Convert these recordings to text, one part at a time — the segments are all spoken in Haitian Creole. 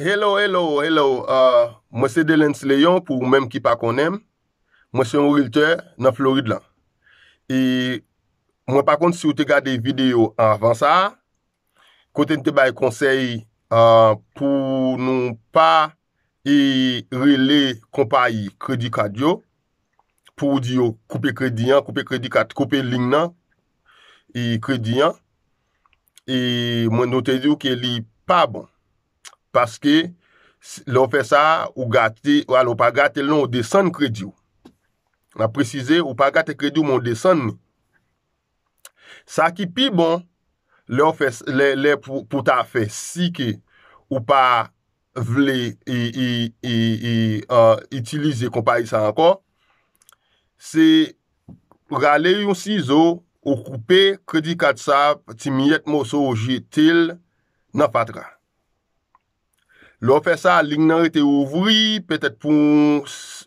Hello, hello, hello. Euh, mwen se Delens Leyon pou mwen ki pa konem. Mwen se Mou Rilte na Florid lan. E mwen pa kont si ou te gade video anvan sa. Konten te bay konsey euh, pou nou pa e rele kompa yi kredi kat yo. Pou di yo koupe kredi yan, koupe kredi kat, koupe lin nan. E kredi yan. E mwen note di yo ke li pa bon. Paske, lè ou fe sa ou gati, ou al ou pa gati lè ou desen kredi ou. Na precize, ou pa gati kredi ou moun desen. Sa ki pi bon, lè pou ta fe sike ou pa vle itilize kompa yisa ankon, se rale yon siso ou koupe kredi kat sa ti miyet moun so ou jitil nan fatra. Lou fe sa, ling nan rete ouvri, petet pou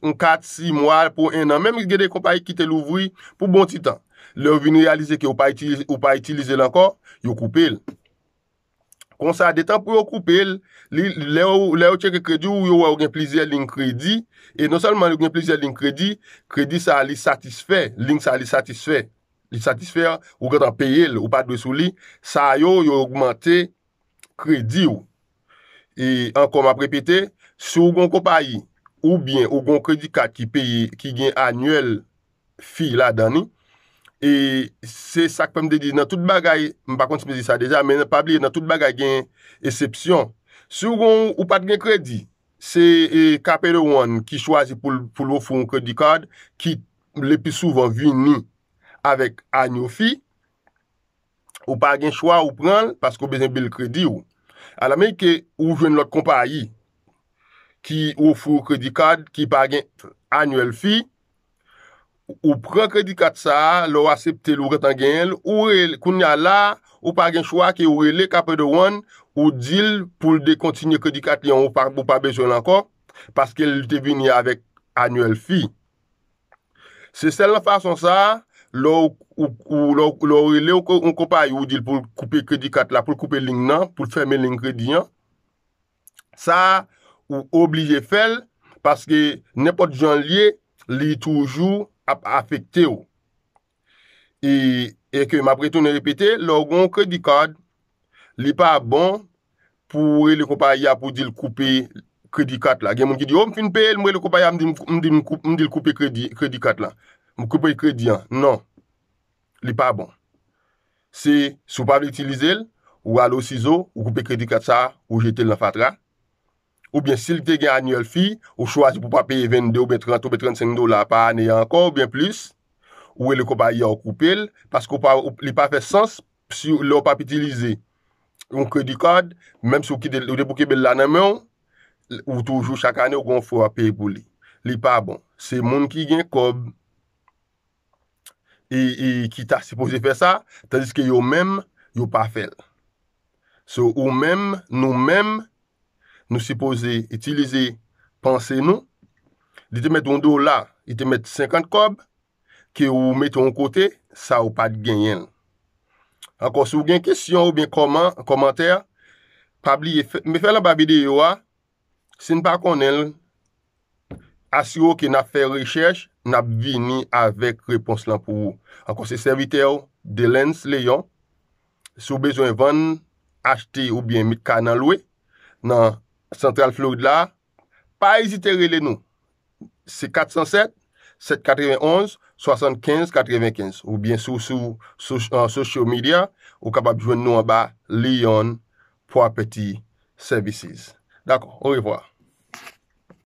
4-6 mwal pou 1 nan, menm ki gede kompa yi kite louvri pou bon ti tan. Lou vini realize ki ou pa itilize lankan, yo koupe el. Kon sa de tan pou yo koupe el, lou cheke kredi ou yo ou gen plizye ling kredi, e non salman yo gen plizye ling kredi, kredi sa li satisfe, ling sa li satisfe, li satisfe ou gata peye el ou pa dwe sou li, sa yo yo augmente kredi ou. E an kom ap repete, se ou gon kopayi ou bien ou gon kredi kat ki gen anuel fi la dani, e se sakpem de di nan tout bagay, m pa konti me di sa deja, men pa bli nan tout bagay gen esepsyon. Se ou gon ou pat gen kredi, se e, kapere wan ki chwazi pou lou foun kredi kat ki le pi souvan vi ni avèk anyo fi, ou pat gen chwa ou pranl, paskou bezen bel kredi ou. A la men ke ou ven lot kompa a yi ki ou fwo kredi kad ki pa gen anuel fi, ou pren kredi kad sa, lou asepte lou retan gen el, ou re koun ya la, ou pa gen chwa ki ou re lek apre de wan, ou dil pou de kontinye kredi kad li an ou pa bejoun anko, paske lite vini avek anuel fi. Se sel la fason sa... lou lè ou koum kopay ou dè pou koupe kredikat la pou koupe ling nan, pou fèmè ling kredi an. Sa ou oblije fèl, paske nepot jan liye li toujou ap afekte ou. E, e ke ma pretounen repete, lou bon lè ou koum kopay ou dè pou koupe kredikat la. Gen moun ki di, ou oh, m fin pe, mwen lè kopay ou mdil koupe kredikat la. Mou koupè kredi an. Non. Li pa bon. Se sou pa vè itilize l, ou alo siso, ou koupè kredi kat sa, ou jete l an fatra. Ou bien, se li te gen an yon fi, ou chwazi pou pa pè 20 do, ou bien 30 do, ou bien 35 do la, pa anè an kon, ou bien plus, ou wè li koupè yon koupè l, paskou li pa fè sens, si l ou pa pè itilize yon kredi kod, mèm sou ki de ou de pou kebel lan an mè ou, ou toujou chak anè ou kon fò a pè pou li. Li pa bon. Se moun ki gen koub E, e ki ta sipoze fè sa, tadis ke yo mèm, yo pa fèl. So, yo mèm, nou mèm, nou sipoze, itilize, panse nou. Di te mette yon do la, di te mette 50 kob, ki yo mette yon kote, sa ou pa di genyen. Akon, sou gen kesyon ou gen komantèr, me fèl an pa bide yo a, sin pa konen lè. Asyo ki na fè rechèche, na bwini avèk repons lan pou wou. An kon se servite ou, de lens le yon, sou bezwen van achte ou byen mitka nan lwe, nan Central Florida, pa esitere le nou. Se 407, 791, 75, 95, ou byen sou sou en social media, ou kapab jwen nou an ba, Leon Property Services. Dakon, orivwa.